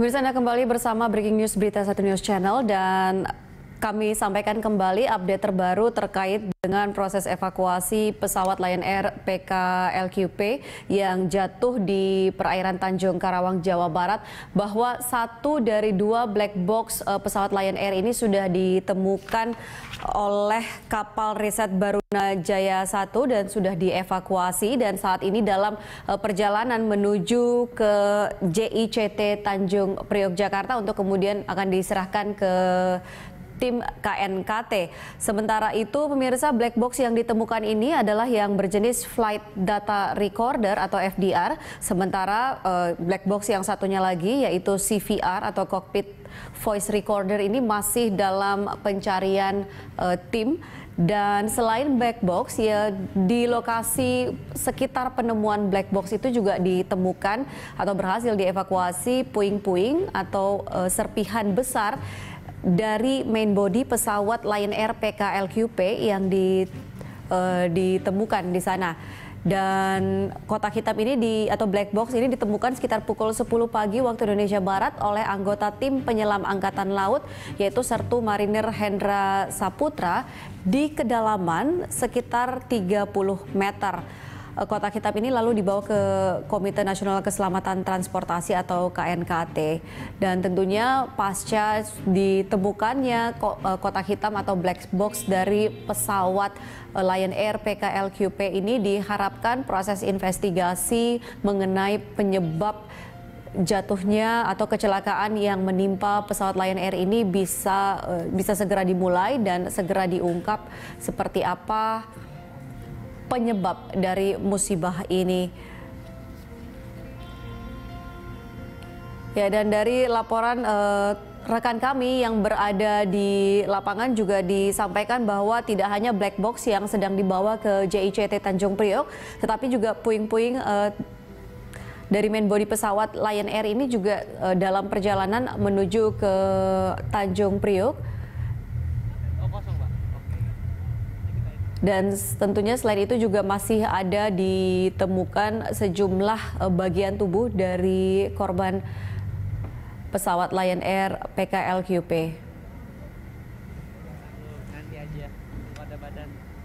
Pemirsa Anda kembali bersama Breaking News Berita Satu News Channel dan kami sampaikan kembali update terbaru terkait dengan proses evakuasi pesawat Lion Air PKLQP yang jatuh di perairan Tanjung Karawang, Jawa Barat, bahwa satu dari dua black box eh, pesawat Lion Air ini sudah ditemukan oleh kapal riset Baruna Jaya 1 dan sudah dievakuasi dan saat ini dalam eh, perjalanan menuju ke JICT Tanjung Priok Jakarta untuk kemudian akan diserahkan ke tim KNKT. Sementara itu, pemirsa black box yang ditemukan ini adalah yang berjenis flight data recorder atau FDR, sementara uh, black box yang satunya lagi yaitu CVR atau cockpit voice recorder ini masih dalam pencarian uh, tim dan selain black box ya di lokasi sekitar penemuan black box itu juga ditemukan atau berhasil dievakuasi puing-puing atau uh, serpihan besar dari main body pesawat Lion Air PKLQP yang di, uh, ditemukan di sana. Dan kotak hitam ini di atau black box ini ditemukan sekitar pukul 10 pagi waktu Indonesia Barat oleh anggota tim penyelam angkatan laut yaitu Sertu Marinir Hendra Saputra di kedalaman sekitar 30 meter. Eh, kotak hitam ini lalu dibawa ke Komite Nasional Keselamatan Transportasi atau KNKT dan tentunya pasca ditemukannya eh, kotak hitam atau black box dari pesawat eh, Lion Air PKLQP ini diharapkan proses investigasi mengenai penyebab jatuhnya atau kecelakaan yang menimpa pesawat Lion Air ini bisa bisa segera dimulai dan segera diungkap seperti apa penyebab dari musibah ini. Ya, dan dari laporan uh, rekan kami yang berada di lapangan juga disampaikan bahwa tidak hanya black box yang sedang dibawa ke JICT Tanjung Priok, tetapi juga puing-puing uh, dari main body pesawat Lion Air ini juga uh, dalam perjalanan menuju ke Tanjung Priok Dan tentunya selain itu juga masih ada ditemukan sejumlah e, bagian tubuh dari korban pesawat Lion Air PKLQP. Nanti aja, pada badan.